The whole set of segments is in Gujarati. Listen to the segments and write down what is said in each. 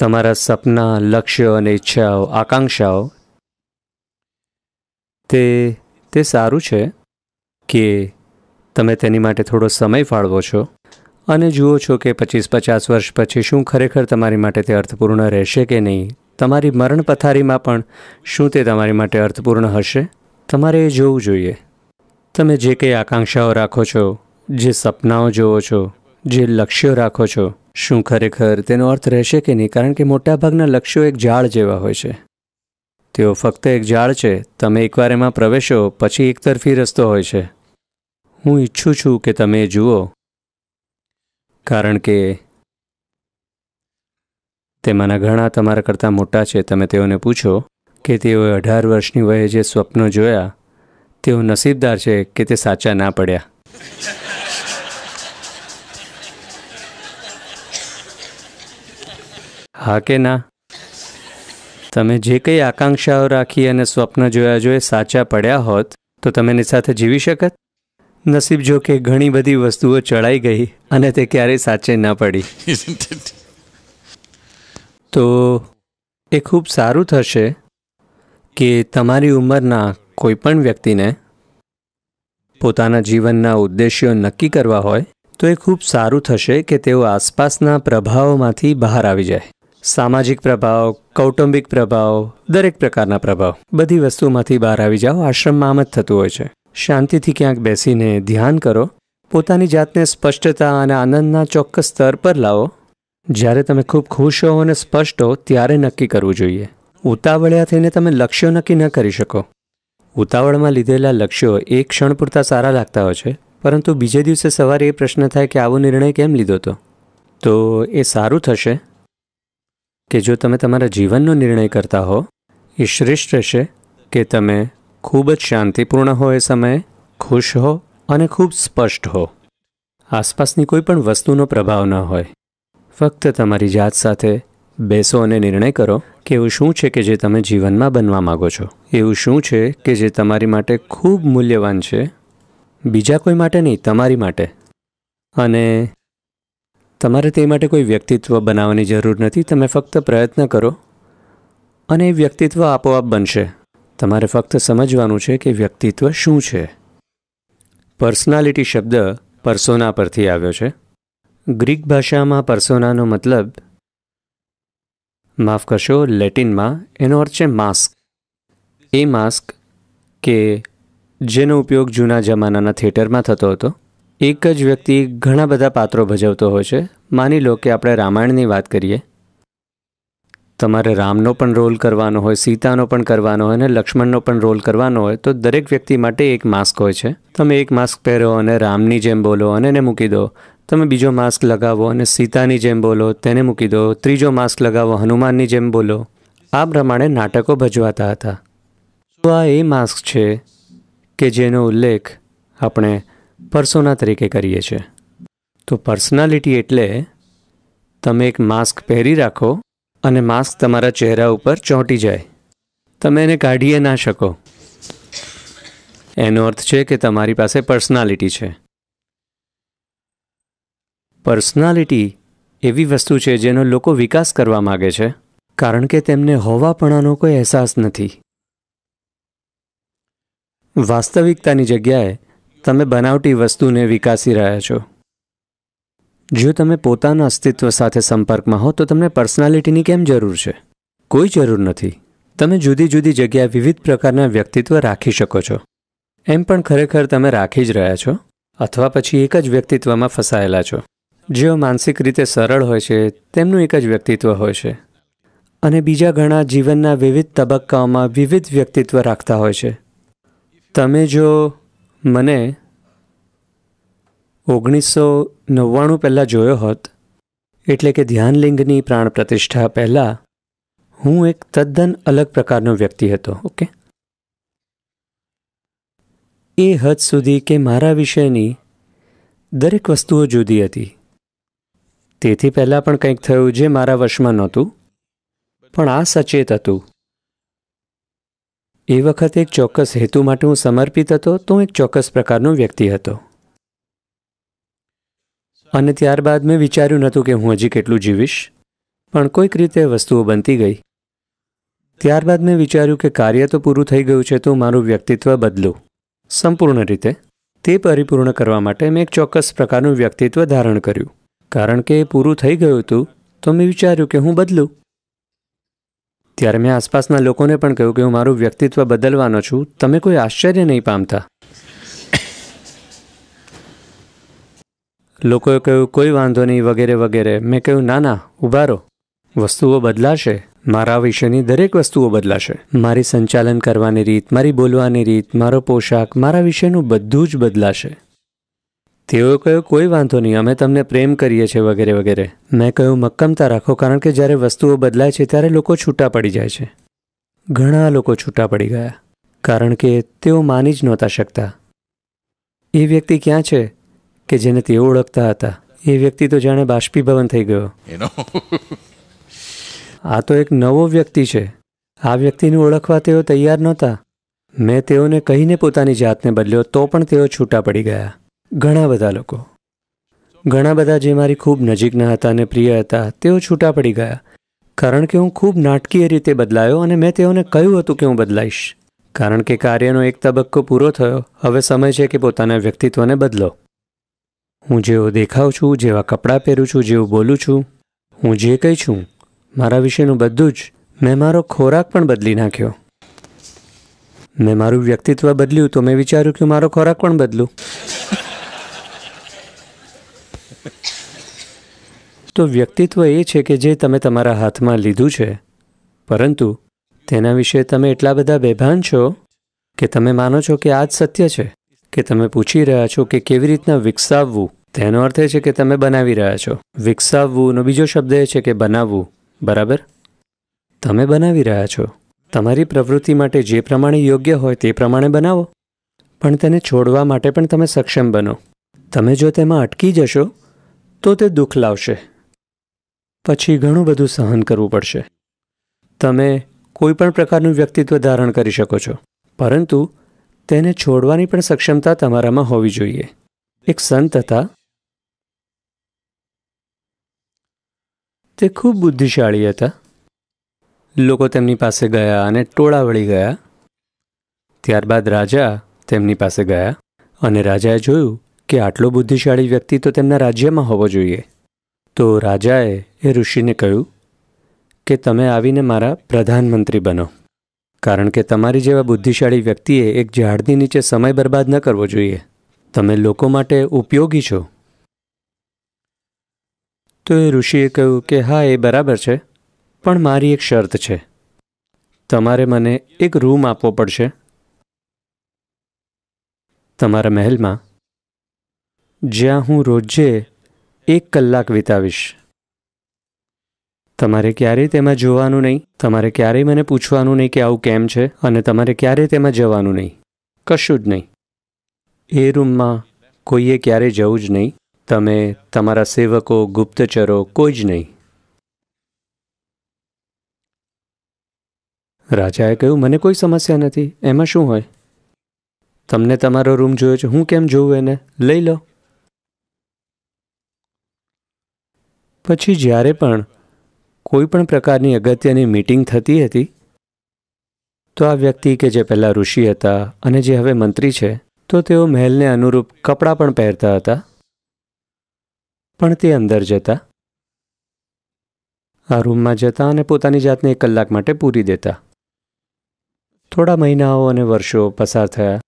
તમારા સપના લક્ષ્ય અને ઈચ્છાઓ આકાંક્ષાઓ તે તે સારું છે કે તમે તેની માટે થોડો સમય ફાળવો છો અને જુઓ છો કે પચીસ પચાસ વર્ષ પછી શું ખરેખર તમારી માટે તે અર્થપૂર્ણ રહેશે કે નહીં તમારી મરણ પથારીમાં પણ શું તે તમારી માટે અર્થપૂર્ણ હશે તમારે એ જોવું જોઈએ તમે જે કંઈ આકાંક્ષાઓ રાખો છો જે સપનાઓ જુઓ છો જે લક્ષ્યો રાખો છો શું ખરેખર તેનો અર્થ રહેશે કે નહીં કારણ કે મોટાભાગના લક્ષ્યો એક ઝાડ જેવા હોય છે તેઓ ફક્ત એક ઝાડ છે તમે એકવાર એમાં પ્રવેશો પછી એકતરફી રસ્તો હોય છે હું ઈચ્છું છું કે તમે જુઓ કારણ કે તેમાંના ઘણા તમારા કરતાં મોટા છે તમે તેઓને પૂછો કે તેઓએ અઢાર વર્ષની વયે જે સ્વપ્નો જોયા તેઓ નસીબદાર છે કે તે સાચા ના પડ્યા હા કે ના તમે જે કંઈ આકાંક્ષાઓ રાખી અને સ્વપ્ન જોયા જો એ સાચા પડ્યા હોત તો તમે એની સાથે જીવી શકત નસીબ જો કે ઘણી બધી વસ્તુઓ ચડાઈ ગઈ અને તે ક્યારેય સાચે ના પડી તો એ ખૂબ સારું થશે કે તમારી ઉંમરના કોઈપણ વ્યક્તિને પોતાના જીવનના ઉદ્દેશ્યો નક્કી કરવા હોય તો એ ખૂબ સારું થશે કે તેઓ આસપાસના પ્રભાવોમાંથી બહાર આવી જાય સામાજિક પ્રભાવ કૌટુંબિક પ્રભાવ દરેક પ્રકારના પ્રભાવ બધી વસ્તુમાંથી બહાર આવી જાઓ આશ્રમમાં આમ જ થતું હોય છે શાંતિથી ક્યાંક બેસીને ધ્યાન કરો પોતાની જાતને સ્પષ્ટતા અને આનંદના ચોક્કસ સ્તર પર લાવો જ્યારે તમે ખૂબ ખુશ હો અને સ્પષ્ટ હો ત્યારે નક્કી કરવું જોઈએ ઉતાવળ્યા થઈને તમે લક્ષ્યો નક્કી ન કરી શકો ઉતાવળમાં લીધેલા લક્ષ્યો એક ક્ષણ પૂરતા સારા લાગતા હોય છે પરંતુ બીજે દિવસે સવારે એ પ્રશ્ન થાય કે આવો નિર્ણય કેમ લીધો હતો તો એ સારું થશે કે જો તમે તમારા જીવનનો નિર્ણય કરતા હો એ શ્રેષ્ઠ રહેશે કે તમે ખૂબ જ શાંતિપૂર્ણ હો એ સમયે ખુશ હો અને ખૂબ સ્પષ્ટ હો આસપાસની કોઈ પણ વસ્તુનો પ્રભાવ ન હોય ફક્ત તમારી જાત સાથે બેસો અને નિર્ણય કરો કે એવું શું છે કે જે તમે જીવનમાં બનવા માગો છો એવું શું છે કે જે તમારી માટે ખૂબ મૂલ્યવાન છે બીજા કોઈ માટે નહીં તમારી માટે અને તમારે તે માટે કોઈ વ્યક્તિત્વ બનાવવાની જરૂર નથી તમે ફક્ત પ્રયત્ન કરો અને એ વ્યક્તિત્વ આપોઆપ બનશે તમારે ફક્ત સમજવાનું છે કે વ્યક્તિત્વ શું છે પર્સનાલિટી શબ્દ પરસોના પરથી આવ્યો છે ગ્રીક ભાષામાં પરસોનાનો મતલબ માફ કરશો લેટિનમાં એનો અર્થ છે માસ્ક એ માસ્ક કે જેનો ઉપયોગ જૂના જમાનાના થિયેટરમાં થતો હતો એક જ વ્યક્તિ ઘણા બધા પાત્રો ભજવતો હોય છે માની લો કે આપણે રામાયણની વાત કરીએ તમારે રામનો પણ રોલ કરવાનો હોય સીતાનો પણ કરવાનો હોય અને લક્ષ્મણનો પણ રોલ કરવાનો હોય તો દરેક વ્યક્તિ માટે એક માસ્ક હોય છે તમે એક માસ્ક પહેરો અને રામની જેમ બોલો અને એને મૂકી દો તમે બીજો માસ્ક લગાવો અને સીતાની જેમ બોલો તેને મૂકી દો ત્રીજો માસ્ક લગાવો હનુમાનની જેમ બોલો આ પ્રમાણે નાટકો ભજવાતા હતા તો આ એ માસ્ક છે કે જેનો ઉલ્લેખ આપણે પર્સોના તરીકે કરીએ છીએ તો પર્સનાલિટી એટલે તમે એક માસ્ક પહેરી રાખો અને માસ્ક તમારા ચહેરા ઉપર ચોંટી જાય તમે એને કાઢીએ ના શકો એનો અર્થ છે કે તમારી પાસે પર્સનાલિટી છે પર્સનાલિટી એવી વસ્તુ છે જેનો લોકો વિકાસ કરવા માગે છે કારણ કે તેમને હોવાપણાનો કોઈ અહેસાસ નથી વાસ્તવિકતાની જગ્યાએ તમે બનાવટી વસ્તુને વિકાસી રહ્યા છો જો તમે પોતાના અસ્તિત્વ સાથે સંપર્કમાં હો તો તમને પર્સનાલિટીની કેમ જરૂર છે કોઈ જરૂર નથી તમે જુદી જુદી જગ્યાએ વિવિધ પ્રકારના વ્યક્તિત્વ રાખી શકો છો એમ પણ ખરેખર તમે રાખી જ રહ્યા છો અથવા પછી એક જ વ્યક્તિત્વમાં ફસાયેલા છો જેઓ માનસિક રીતે સરળ હોય છે તેમનું એક જ વ્યક્તિત્વ હોય છે અને બીજા ઘણા જીવનના વિવિધ તબક્કાઓમાં વિવિધ વ્યક્તિત્વ રાખતા હોય છે તમે જો મને ઓગણીસો નવ્વાણું પહેલાં જોયો હોત એટલે કે ધ્યાનલિંગની પ્રાણ પ્રતિષ્ઠા પહેલાં હું એક તદ્દન અલગ પ્રકારનો વ્યક્તિ હતો ઓકે એ હદ સુધી કે મારા વિશેની દરેક વસ્તુઓ જુદી હતી તેથી પહેલાં પણ કંઈક થયું જે મારા વશમાં નહોતું પણ આ સચેત હતું એ વખતે એક ચોક્કસ હેતુ માટે હું સમર્પિત હતો તો હું એક ચોક્કસ પ્રકારનો વ્યક્તિ હતો અને ત્યારબાદ મેં વિચાર્યું નહોતું કે હું હજી કેટલું જીવીશ પણ કોઈક રીતે વસ્તુઓ બનતી ગઈ ત્યારબાદ મેં વિચાર્યું કે કાર્ય તો પૂરું થઈ ગયું છે તો મારું વ્યક્તિત્વ બદલું સંપૂર્ણ રીતે તે પરિપૂર્ણ કરવા માટે મેં એક ચોક્કસ પ્રકારનું વ્યક્તિત્વ ધારણ કર્યું કારણ કે એ પૂરું થઈ ગયું હતું તો મેં વિચાર્યું કે હું બદલું ત્યારે મેં આસપાસના લોકોને પણ કહ્યું કે હું મારું વ્યક્તિત્વ બદલવાનો છું તમે કોઈ આશ્ચર્ય નહીં પામતા લોકોએ કહ્યું કોઈ વાંધો નહીં વગેરે વગેરે મેં કહ્યું ના ના ઊભા રહો વસ્તુઓ બદલાશે મારા વિશેની દરેક વસ્તુઓ બદલાશે મારી સંચાલન કરવાની રીત મારી બોલવાની રીત મારો પોશાક મારા વિશેનું બધું જ બદલાશે તેઓએ કહ્યું કોઈ વાંધો નહીં અમે તમને પ્રેમ કરીએ છીએ વગેરે વગેરે મેં કહ્યું મક્કમતા રાખો કારણ કે જ્યારે વસ્તુઓ બદલાય છે ત્યારે લોકો છૂટા પડી જાય છે ઘણા લોકો છૂટા પડી ગયા કારણ કે તેઓ માની જ નહોતા શકતા એ વ્યક્તિ ક્યાં છે કે જેને તેઓ ઓળખતા હતા એ વ્યક્તિ તો જાણે બાષ્પીભવન થઈ ગયો આ તો એક નવો વ્યક્તિ છે આ વ્યક્તિને ઓળખવા તેઓ તૈયાર નહોતા મેં તેઓને કહીને પોતાની જાતને બદલ્યો તો પણ તેઓ છૂટા પડી ગયા ઘણા બધા લોકો ઘણા બધા જે મારી ખૂબ નજીકના હતા અને પ્રિય હતા તેઓ છૂટા પડી ગયા કારણ કે હું ખૂબ નાટકીય રીતે બદલાયો અને મેં તેઓને કહ્યું હતું કે હું બદલાઈશ કારણ કે કાર્યનો એક તબક્કો પૂરો થયો હવે સમય છે કે પોતાના વ્યક્તિત્વને બદલો હું જેવો દેખાઉં છું જેવા કપડાં પહેરું છું જેવું બોલું છું હું જે કંઈ છું મારા વિશેનું બધું જ મેં મારો ખોરાક પણ બદલી નાખ્યો મેં મારું વ્યક્તિત્વ બદલ્યું તો મેં વિચાર્યું કે મારો ખોરાક પણ બદલું તો વ્યક્તિત્વ એ છે કે જે તમે તમારા હાથમાં લીધું છે પરંતુ તેના વિશે તમે એટલા બધા બેભાન છો કે તમે માનો છો કે આ જ સત્ય છે કે તમે પૂછી રહ્યા છો કે કેવી રીતના વિકસાવવું તેનો અર્થ એ છે કે તમે બનાવી રહ્યા છો વિકસાવવુંનો બીજો શબ્દ એ છે કે બનાવવું બરાબર તમે બનાવી રહ્યા છો તમારી પ્રવૃત્તિ માટે જે પ્રમાણે યોગ્ય હોય તે પ્રમાણે બનાવો પણ તેને છોડવા માટે પણ તમે સક્ષમ બનો તમે જો તેમાં અટકી જશો તો તે દુઃખ લાવશે પછી ઘણું બધું સહન કરવું પડશે તમે કોઈ પણ પ્રકારનું વ્યક્તિત્વ ધારણ કરી શકો છો પરંતુ તેને છોડવાની પણ સક્ષમતા તમારામાં હોવી જોઈએ એક સંત હતા તે ખૂબ બુદ્ધિશાળી હતા લોકો તેમની પાસે ગયા અને ટોળા વળી ગયા ત્યારબાદ રાજા તેમની પાસે ગયા અને રાજાએ જોયું કે આટલો બુદ્ધિશાળી વ્યક્તિ તો તેમના રાજ્યમાં હોવો જોઈએ તો રાજાએ એ ઋષિને કહ્યું કે તમે આવીને મારા પ્રધાનમંત્રી બનો કારણ કે તમારી જેવા બુદ્ધિશાળી વ્યક્તિએ એક ઝાડની નીચે સમય બરબાદ ન કરવો જોઈએ તમે લોકો માટે ઉપયોગી છો તો એ ઋષિએ કહ્યું કે હા એ બરાબર છે પણ મારી એક શરત છે તમારે મને એક રૂમ આપવો પડશે તમારા મહેલમાં જ્યાં હું રોજે એક કલાક વિતાવીશ તમારે ક્યારેય તેમાં જોવાનું નહીં તમારે ક્યારેય મને પૂછવાનું નહીં કે આવું કેમ છે અને તમારે ક્યારેય તેમાં જવાનું નહીં કશું જ નહીં એ રૂમમાં કોઈએ ક્યારેય જવું જ નહીં તમે તમારા સેવકો ગુપ્તચરો કોઈ જ નહીં રાજાએ કહ્યું મને કોઈ સમસ્યા નથી એમાં શું હોય તમને તમારો રૂમ જોયો છે હું કેમ જોઉં એને લઈ લો પછી જ્યારે પણ કોઈ પણ પ્રકારની અગત્યની મીટિંગ થતી હતી તો આ વ્યક્તિ કે જે પહેલાં ઋષિ હતા અને જે હવે મંત્રી છે તો તેઓ મહેલને અનુરૂપ કપડાં પણ પહેરતા હતા પણ તે અંદર જતા આ રૂમમાં જતા અને પોતાની જાતને એક કલાક માટે પૂરી દેતા થોડા મહિનાઓ અને વર્ષો પસાર થયા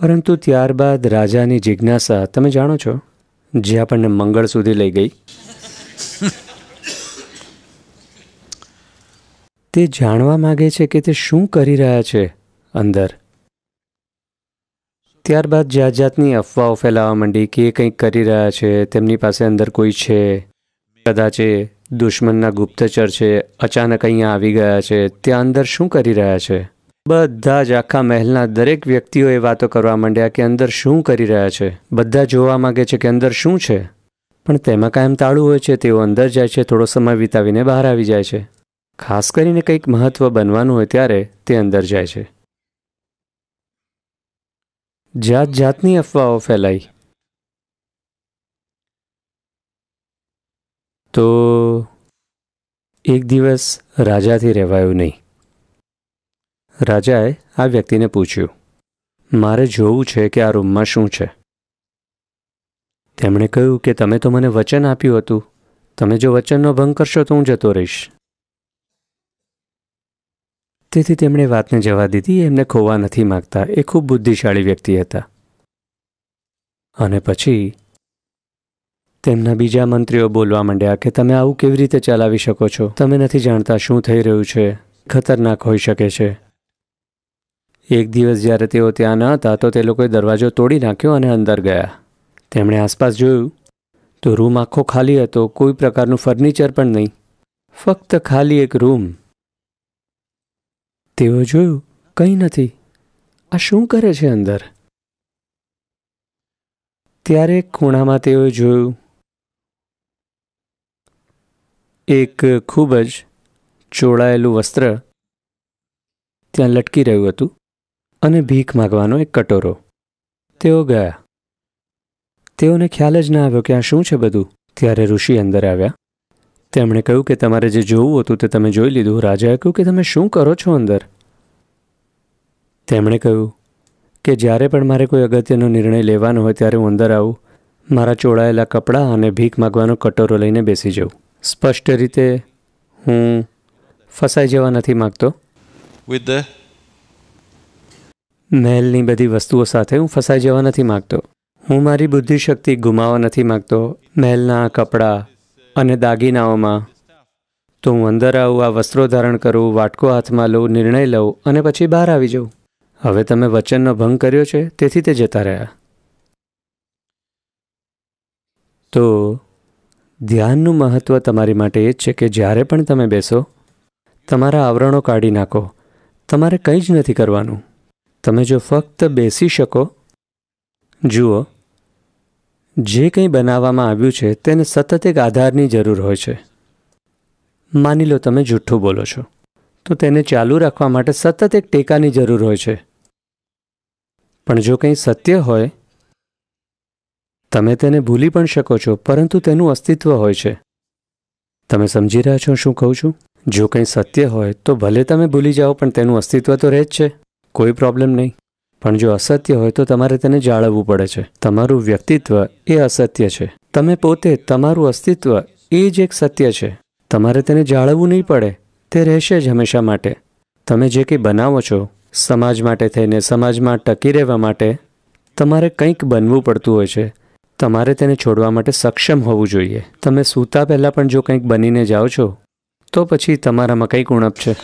પરંતુ ત્યારબાદ રાજાની જિજ્ઞાસા તમે જાણો છો જે આપણને મંગળ સુધી લઈ ગઈ તે જાણવા માગે છે કે તે શું કરી રહ્યા છે અંદર ત્યારબાદ જાત જાતની અફવાઓ ફેલાવા માંડી કે એ કંઈક કરી રહ્યા છે તેમની પાસે અંદર કોઈ છે કદાચ એ દુશ્મનના ગુપ્તચર છે અચાનક અહીંયા આવી ગયા છે ત્યાં અંદર શું કરી રહ્યા છે બધા જ આખા મહેલના દરેક વ્યક્તિઓ એ વાતો કરવા માંડ્યા કે અંદર શું કરી રહ્યા છે બધા જોવા માગે છે કે અંદર શું છે પણ તેમાં કાયમ તાળું હોય છે તેઓ અંદર જાય છે થોડો સમય વિતાવીને બહાર આવી જાય છે ખાસ કરીને કંઈક મહત્ત્વ બનવાનું હોય ત્યારે તે અંદર જાય છે જાત જાતની અફવાઓ ફેલાઈ તો એક દિવસ રાજાથી રહેવાયું નહીં રાજાએ આ વ્યક્તિને પૂછ્યું મારે જોવું છે કે આ રૂમમાં શું છે તેમણે કહ્યું કે તમે તો મને વચન આપ્યું હતું તમે જો વચનનો ભંગ કરશો તો હું જતો રહીશ તેથી તેમણે વાતને જવા દીધી એમને ખોવા નથી માગતા એ ખૂબ બુદ્ધિશાળી વ્યક્તિ હતા અને પછી તેમના બીજા મંત્રીઓ બોલવા માંડ્યા કે તમે આવું કેવી રીતે ચલાવી શકો છો તમે નથી જાણતા શું થઈ રહ્યું છે ખતરનાક હોઈ શકે છે એક દિવસ જ્યારે તેઓ ત્યાં ન હતા તો તે લોકોએ દરવાજો તોડી નાખ્યો અને અંદર ગયા તેમણે આસપાસ જોયું તો રૂમ આખો ખાલી હતો કોઈ પ્રકારનું ફર્નિચર પણ નહીં ફક્ત ખાલી એક રૂમ તેઓ જોયું કંઈ નથી આ શું કરે છે અંદર ત્યારે ખૂણામાં તેઓ જોયું એક ખૂબ જ ચોળાયેલું વસ્ત્ર ત્યાં લટકી રહ્યું હતું અને ભીખ માગવાનો એક કટોરો તેઓ ગયા તેઓને ખ્યાલ જ ના આવ્યો કે આ શું છે બધું ત્યારે ઋષિ અંદર આવ્યા તેમણે કહ્યું કે તમારે જે જોવું હતું તે તમે જોઈ લીધું રાજાએ કહ્યું કે તમે શું કરો છો અંદર તેમણે કહ્યું કે જ્યારે પણ મારે કોઈ અગત્યનો નિર્ણય લેવાનો હોય ત્યારે હું અંદર આવું મારા ચોળાયેલા કપડાં અને ભીખ માગવાનો કટોરો લઈને બેસી જાઉં સ્પષ્ટ રીતે હું ફસાઈ જવા નથી માગતો વિથ ધ મહેલની બધી વસ્તુઓ સાથે હું ફસાઈ જવા નથી માગતો હું મારી બુદ્ધિશક્તિ ગુમાવવા નથી માગતો મહેલના કપડાં અને દાગીનાઓમાં તો હું અંદર આવું આ વસ્ત્રો ધારણ કરું વાટકો હાથમાં લઉં નિર્ણય લઉં અને પછી બહાર આવી જાઉં હવે તમે વચનનો ભંગ કર્યો છે તેથી તે જતા રહ્યા તો ધ્યાનનું મહત્ત્વ તમારી માટે એ જ છે કે જ્યારે પણ તમે બેસો તમારા આવરણો કાઢી નાખો તમારે કંઈ જ નથી કરવાનું તમે જો ફક્ત બેસી શકો જુઓ જે કંઈ બનાવવામાં આવ્યું છે તેને સતત એક આધારની જરૂર હોય છે માની લો તમે જૂઠ્ઠું બોલો છો તો તેને ચાલુ રાખવા માટે સતત એક ટેકાની જરૂર હોય છે પણ જો કંઈ સત્ય હોય તમે તેને ભૂલી પણ શકો છો પરંતુ તેનું અસ્તિત્વ હોય છે તમે સમજી રહ્યા છો શું કહું છું જો કંઈ સત્ય હોય તો ભલે તમે ભૂલી જાઓ પણ તેનું અસ્તિત્વ તો રહે જ છે કોઈ પ્રોબ્લેમ નહીં પણ જો અસત્ય હોય તો તમારે તેને જાળવવું પડે છે તમારું વ્યક્તિત્વ એ અસત્ય છે તમે પોતે તમારું અસ્તિત્વ એ જ એક સત્ય છે તમારે તેને જાળવવું નહીં પડે તે રહેશે જ હંમેશા માટે તમે જે કંઈ બનાવો છો સમાજ માટે થઈને સમાજમાં ટકી રહેવા માટે તમારે કંઈક બનવું પડતું હોય છે તમારે તેને છોડવા માટે સક્ષમ હોવું જોઈએ તમે સૂતા પહેલાં પણ જો કંઈક બનીને જાઓ છો તો પછી તમારામાં કંઈક ઉણપ છે